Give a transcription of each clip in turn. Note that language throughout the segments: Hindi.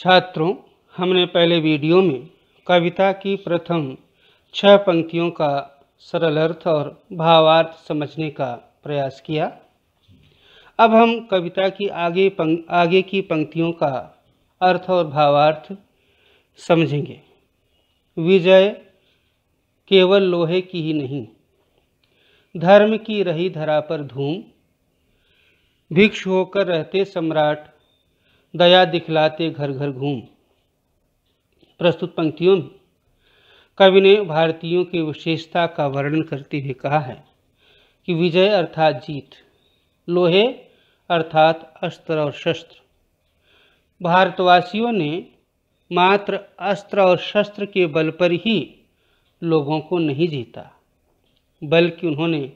छात्रों हमने पहले वीडियो में कविता की प्रथम छह पंक्तियों का सरल अर्थ और भावार्थ समझने का प्रयास किया अब हम कविता की आगे पंक, आगे की पंक्तियों का अर्थ और भावार्थ समझेंगे विजय केवल लोहे की ही नहीं धर्म की रही धरा पर धूम भिक्ष होकर रहते सम्राट दया दिखलाते घर घर घूम प्रस्तुत पंक्तियों में कवि ने भारतीयों की विशेषता का वर्णन करते हुए कहा है कि विजय अर्थात जीत लोहे अर्थात अस्त्र और शस्त्र भारतवासियों ने मात्र अस्त्र और शस्त्र के बल पर ही लोगों को नहीं जीता बल्कि उन्होंने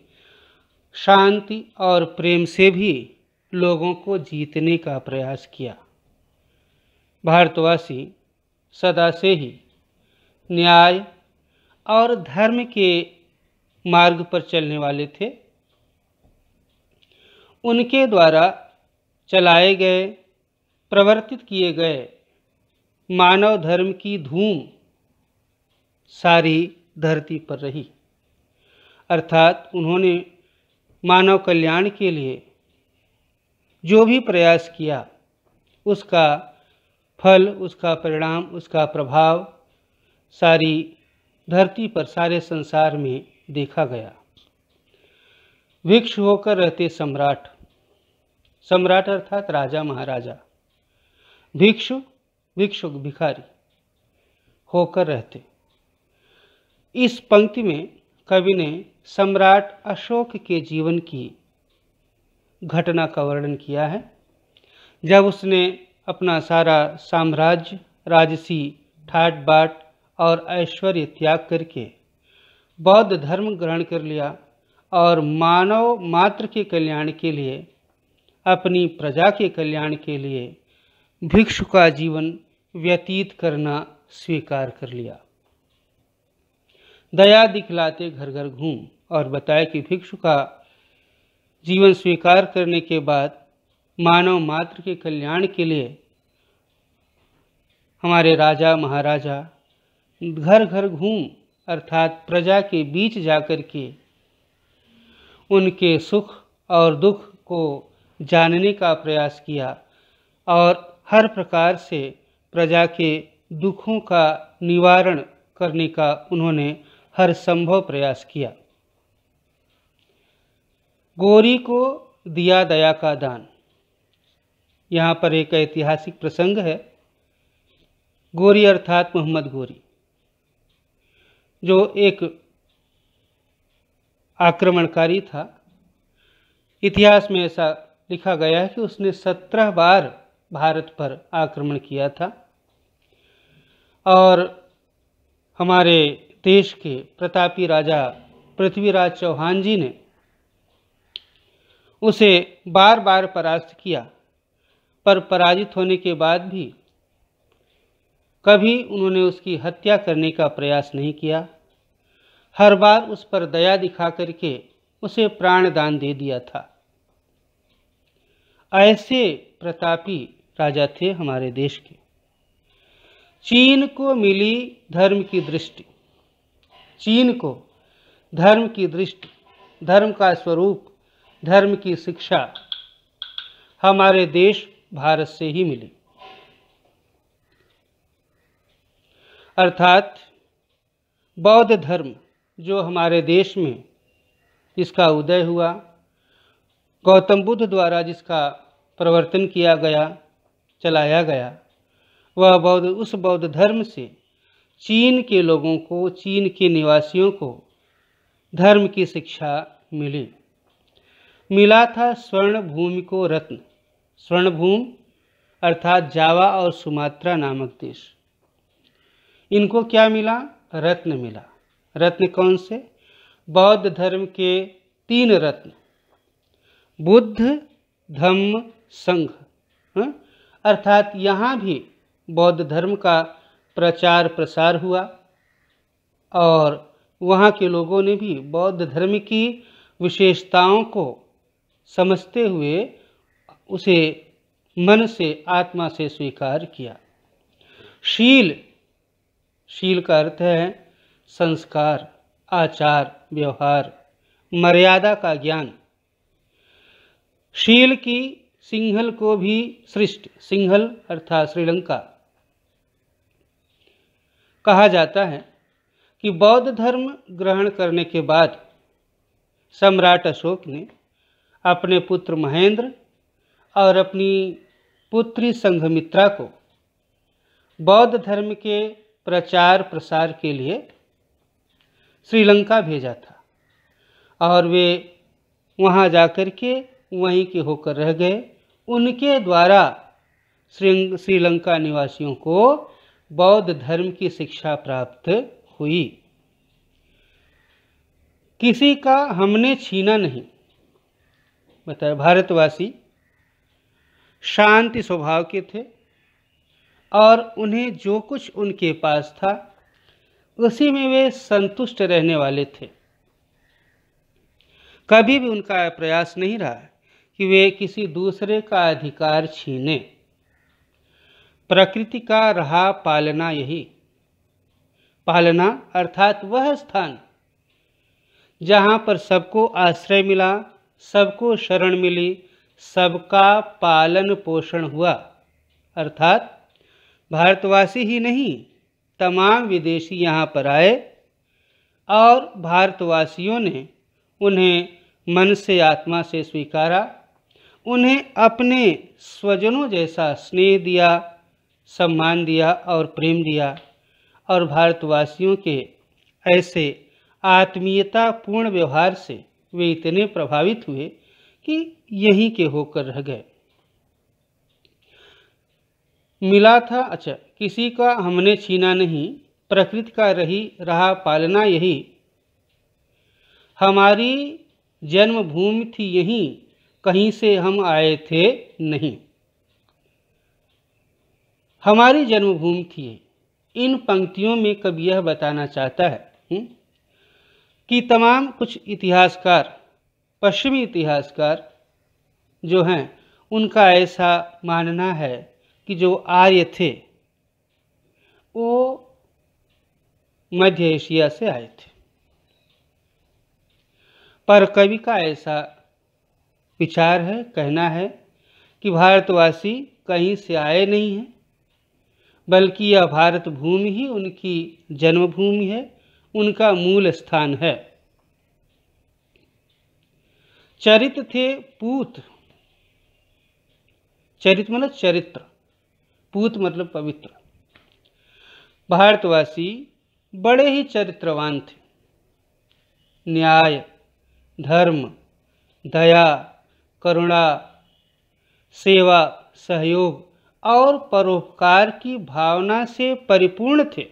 शांति और प्रेम से भी लोगों को जीतने का प्रयास किया भारतवासी सदा से ही न्याय और धर्म के मार्ग पर चलने वाले थे उनके द्वारा चलाए गए प्रवर्तित किए गए मानव धर्म की धूम सारी धरती पर रही अर्थात उन्होंने मानव कल्याण के लिए जो भी प्रयास किया उसका फल उसका परिणाम उसका प्रभाव सारी धरती पर सारे संसार में देखा गया भिक्ष होकर रहते सम्राट सम्राट अर्थात राजा महाराजा भिक्षु भिक्षु भिखारी होकर रहते इस पंक्ति में कवि ने सम्राट अशोक के जीवन की घटना का वर्णन किया है जब उसने अपना सारा साम्राज्य राजसी ठाट बाट और ऐश्वर्य त्याग करके बौद्ध धर्म ग्रहण कर लिया और मानव मात्र के कल्याण के लिए अपनी प्रजा के कल्याण के लिए भिक्षु का जीवन व्यतीत करना स्वीकार कर लिया दया दिखलाते घर घर घूम और बताए कि भिक्षु का जीवन स्वीकार करने के बाद मानव मात्र के कल्याण के लिए हमारे राजा महाराजा घर घर घूम अर्थात प्रजा के बीच जाकर के उनके सुख और दुख को जानने का प्रयास किया और हर प्रकार से प्रजा के दुखों का निवारण करने का उन्होंने हर संभव प्रयास किया गौरी को दिया दया का दान यहाँ पर एक ऐतिहासिक प्रसंग है गौरी अर्थात मोहम्मद गौरी जो एक आक्रमणकारी था इतिहास में ऐसा लिखा गया है कि उसने सत्रह बार भारत पर आक्रमण किया था और हमारे देश के प्रतापी राजा पृथ्वीराज चौहान जी ने उसे बार बार परास्त किया पर पराजित होने के बाद भी कभी उन्होंने उसकी हत्या करने का प्रयास नहीं किया हर बार उस पर दया दिखा करके उसे प्राणदान दे दिया था ऐसे प्रतापी राजा थे हमारे देश के चीन को मिली धर्म की दृष्टि चीन को धर्म की दृष्टि धर्म का स्वरूप धर्म की शिक्षा हमारे देश भारत से ही मिली अर्थात बौद्ध धर्म जो हमारे देश में इसका उदय हुआ गौतम बुद्ध द्वारा जिसका प्रवर्तन किया गया चलाया गया वह बौद्ध उस बौद्ध धर्म से चीन के लोगों को चीन के निवासियों को धर्म की शिक्षा मिली मिला था स्वर्ण भूमि को रत्न स्वर्ण भूमि अर्थात जावा और सुमात्रा नामक देश इनको क्या मिला रत्न मिला रत्न कौन से बौद्ध धर्म के तीन रत्न बुद्ध धम्म संघ हाँ? अर्थात यहाँ भी बौद्ध धर्म का प्रचार प्रसार हुआ और वहाँ के लोगों ने भी बौद्ध धर्म की विशेषताओं को समझते हुए उसे मन से आत्मा से स्वीकार किया शील शील का अर्थ है संस्कार आचार व्यवहार मर्यादा का ज्ञान शील की सिंहल को भी सृष्ट सिंहल अर्थात श्रीलंका कहा जाता है कि बौद्ध धर्म ग्रहण करने के बाद सम्राट अशोक ने अपने पुत्र महेंद्र और अपनी पुत्री संघमित्रा को बौद्ध धर्म के प्रचार प्रसार के लिए श्रीलंका भेजा था और वे वहाँ जाकर के वहीं के होकर रह गए उनके द्वारा श्रीलंका निवासियों को बौद्ध धर्म की शिक्षा प्राप्त हुई किसी का हमने छीना नहीं बताया भारतवासी शांति स्वभाव के थे और उन्हें जो कुछ उनके पास था उसी में वे संतुष्ट रहने वाले थे कभी भी उनका प्रयास नहीं रहा कि वे किसी दूसरे का अधिकार छीने प्रकृति का रहा पालना यही पालना अर्थात वह स्थान जहाँ पर सबको आश्रय मिला सबको शरण मिली सबका पालन पोषण हुआ अर्थात भारतवासी ही नहीं तमाम विदेशी यहाँ पर आए और भारतवासियों ने उन्हें मन से आत्मा से स्वीकारा उन्हें अपने स्वजनों जैसा स्नेह दिया सम्मान दिया और प्रेम दिया और भारतवासियों के ऐसे आत्मीयतापूर्ण व्यवहार से वे इतने प्रभावित हुए कि यहीं के होकर रह गए मिला था अच्छा किसी का हमने छीना नहीं प्रकृति का रही रहा पालना यही हमारी जन्मभूमि थी यहीं कहीं से हम आए थे नहीं हमारी जन्मभूमि थी इन पंक्तियों में कब यह बताना चाहता है हुँ? कि तमाम कुछ इतिहासकार पश्चिमी इतिहासकार जो हैं उनका ऐसा मानना है कि जो आर्य थे वो मध्य एशिया से आए थे पर कवि का ऐसा विचार है कहना है कि भारतवासी कहीं से आए नहीं हैं बल्कि यह भारत भूमि ही उनकी जन्मभूमि है उनका मूल स्थान है चरित थे पूत चरित मतलब चरित्र पूत मतलब पवित्र भारतवासी बड़े ही चरित्रवान थे न्याय धर्म दया करुणा सेवा सहयोग और परोपकार की भावना से परिपूर्ण थे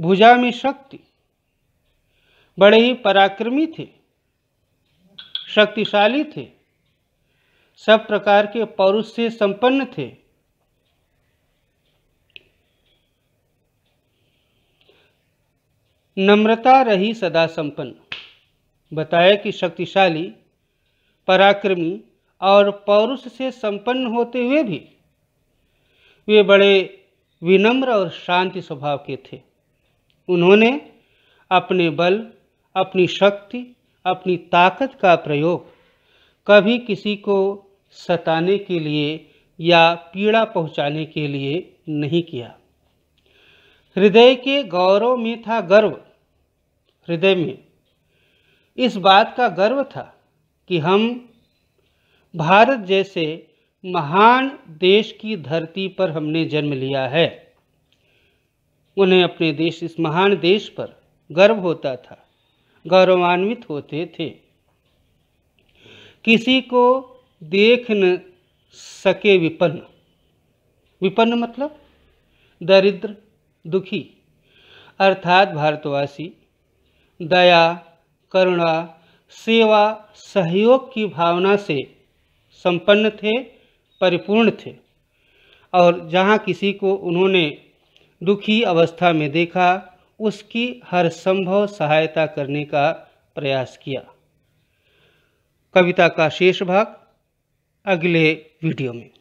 भुजा में शक्ति बड़े ही पराक्रमी थे शक्तिशाली थे सब प्रकार के पौरुष से संपन्न थे नम्रता रही सदा संपन्न बताया कि शक्तिशाली पराक्रमी और पौरुष से संपन्न होते हुए भी वे बड़े विनम्र और शांति स्वभाव के थे उन्होंने अपने बल अपनी शक्ति अपनी ताकत का प्रयोग कभी किसी को सताने के लिए या पीड़ा पहुंचाने के लिए नहीं किया हृदय के गौरव में था गर्व हृदय में इस बात का गर्व था कि हम भारत जैसे महान देश की धरती पर हमने जन्म लिया है उन्हें अपने देश इस महान देश पर गर्व होता था गौरवान्वित होते थे किसी को देख न सके विपन्न विपन्न मतलब दरिद्र दुखी अर्थात भारतवासी दया करुणा सेवा सहयोग की भावना से संपन्न थे परिपूर्ण थे और जहाँ किसी को उन्होंने दुखी अवस्था में देखा उसकी हर संभव सहायता करने का प्रयास किया कविता का शेष भाग अगले वीडियो में